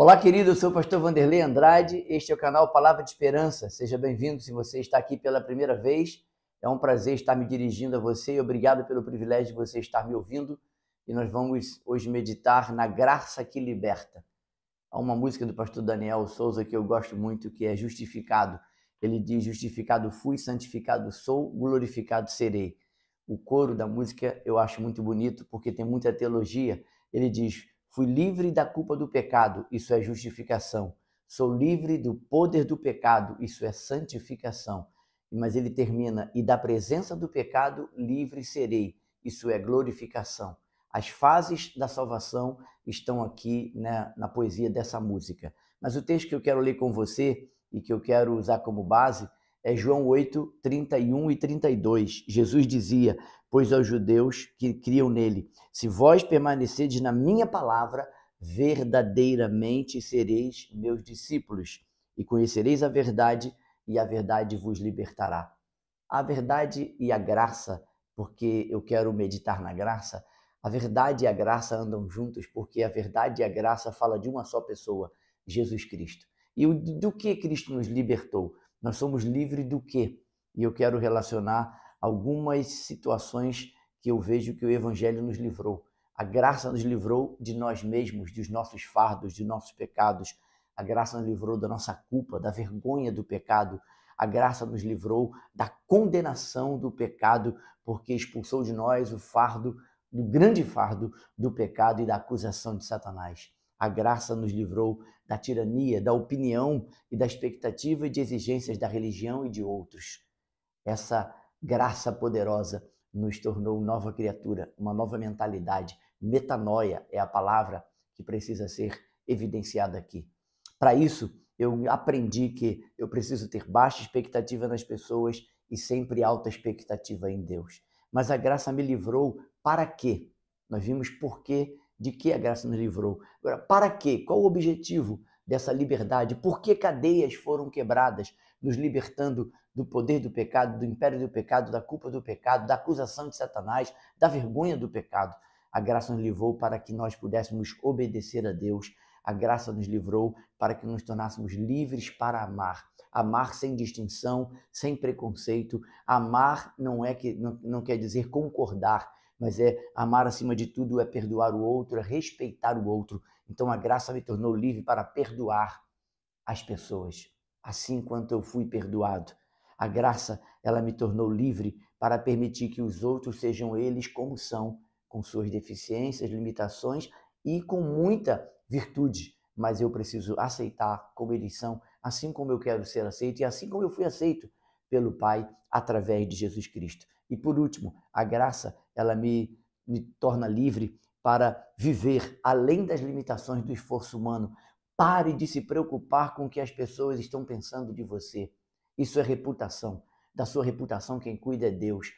Olá, querido, eu sou o pastor Vanderlei Andrade, este é o canal Palavra de Esperança. Seja bem-vindo se você está aqui pela primeira vez. É um prazer estar me dirigindo a você e obrigado pelo privilégio de você estar me ouvindo. E nós vamos hoje meditar na graça que liberta. Há uma música do pastor Daniel Souza que eu gosto muito, que é Justificado. Ele diz: Justificado fui, santificado sou, glorificado serei. O coro da música eu acho muito bonito porque tem muita teologia. Ele diz: Fui livre da culpa do pecado, isso é justificação. Sou livre do poder do pecado, isso é santificação. Mas ele termina: e da presença do pecado livre serei, isso é glorificação. As fases da salvação estão aqui né, na poesia dessa música. Mas o texto que eu quero ler com você e que eu quero usar como base é João 8, 31 e 32. Jesus dizia: Pois aos judeus que criam nele, se vós permanecedes na minha palavra, verdadeiramente sereis meus discípulos, e conhecereis a verdade, e a verdade vos libertará. A verdade e a graça, porque eu quero meditar na graça, a verdade e a graça andam juntos, porque a verdade e a graça fala de uma só pessoa, Jesus Cristo. E do que Cristo nos libertou? Nós somos livres do quê? E eu quero relacionar algumas situações que eu vejo que o Evangelho nos livrou. A graça nos livrou de nós mesmos, dos nossos fardos, de nossos pecados. A graça nos livrou da nossa culpa, da vergonha do pecado. A graça nos livrou da condenação do pecado, porque expulsou de nós o fardo, o grande fardo do pecado e da acusação de Satanás. A graça nos livrou da tirania, da opinião e da expectativa e de exigências da religião e de outros. Essa graça poderosa nos tornou nova criatura, uma nova mentalidade. Metanoia é a palavra que precisa ser evidenciada aqui. Para isso, eu aprendi que eu preciso ter baixa expectativa nas pessoas e sempre alta expectativa em Deus. Mas a graça me livrou para quê? Nós vimos por que de que a graça nos livrou. Agora, para quê? Qual o objetivo dessa liberdade? Por que cadeias foram quebradas, nos libertando do poder do pecado, do império do pecado, da culpa do pecado, da acusação de Satanás, da vergonha do pecado? A graça nos livrou para que nós pudéssemos obedecer a Deus a graça nos livrou para que nos tornássemos livres para amar. Amar sem distinção, sem preconceito. Amar não é que não, não quer dizer concordar, mas é amar acima de tudo, é perdoar o outro, é respeitar o outro. Então a graça me tornou livre para perdoar as pessoas, assim quanto eu fui perdoado. A graça, ela me tornou livre para permitir que os outros sejam eles como são, com suas deficiências, limitações e com muita virtude, mas eu preciso aceitar como eles são, assim como eu quero ser aceito e assim como eu fui aceito pelo Pai através de Jesus Cristo. E por último, a graça, ela me, me torna livre para viver além das limitações do esforço humano. Pare de se preocupar com o que as pessoas estão pensando de você. Isso é reputação. Da sua reputação, quem cuida é Deus.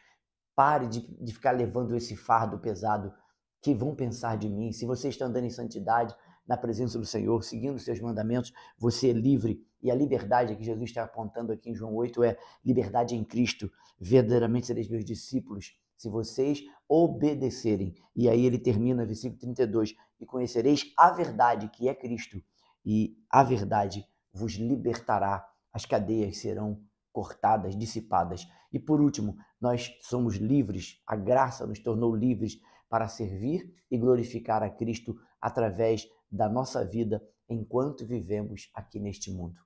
Pare de, de ficar levando esse fardo pesado que vão pensar de mim. Se você está andando em santidade, na presença do Senhor, seguindo os seus mandamentos, você é livre. E a liberdade que Jesus está apontando aqui em João 8 é liberdade em Cristo. Verdadeiramente sereis meus discípulos, se vocês obedecerem. E aí ele termina, versículo 32, e conhecereis a verdade, que é Cristo, e a verdade vos libertará. As cadeias serão cortadas, dissipadas. E por último, nós somos livres, a graça nos tornou livres para servir e glorificar a Cristo através da nossa vida enquanto vivemos aqui neste mundo.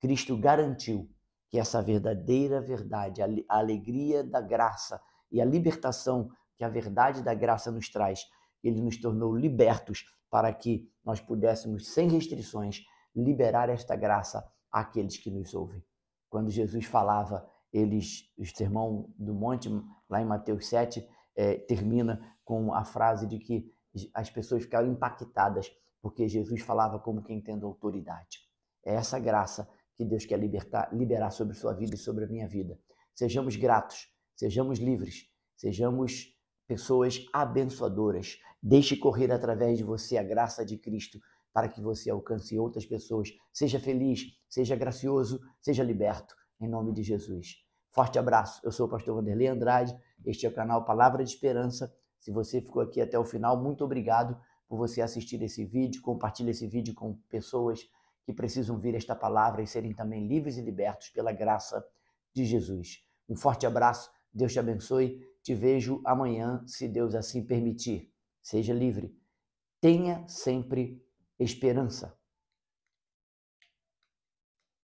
Cristo garantiu que essa verdadeira verdade, a alegria da graça e a libertação que a verdade da graça nos traz, ele nos tornou libertos para que nós pudéssemos, sem restrições, liberar esta graça àqueles que nos ouvem. Quando Jesus falava, eles, o sermão do monte, lá em Mateus 7, é, eh, termina com a frase de que as pessoas ficaram impactadas porque Jesus falava como quem tendo autoridade. É essa graça que Deus quer libertar, liberar sobre sua vida e sobre a minha vida. Sejamos gratos, sejamos livres, sejamos pessoas abençoadoras. Deixe correr através de você a graça de Cristo para que você alcance outras pessoas. Seja feliz, seja gracioso, seja liberto, em nome de Jesus. Forte abraço. Eu sou o pastor Vanderlei Andrade. Este é o canal Palavra de Esperança. Se você ficou aqui até o final, muito obrigado por você assistir esse vídeo, compartilhe esse vídeo com pessoas que precisam vir esta palavra e serem também livres e libertos pela graça de Jesus. Um forte abraço, Deus te abençoe, te vejo amanhã, se Deus assim permitir. Seja livre. Tenha sempre esperança.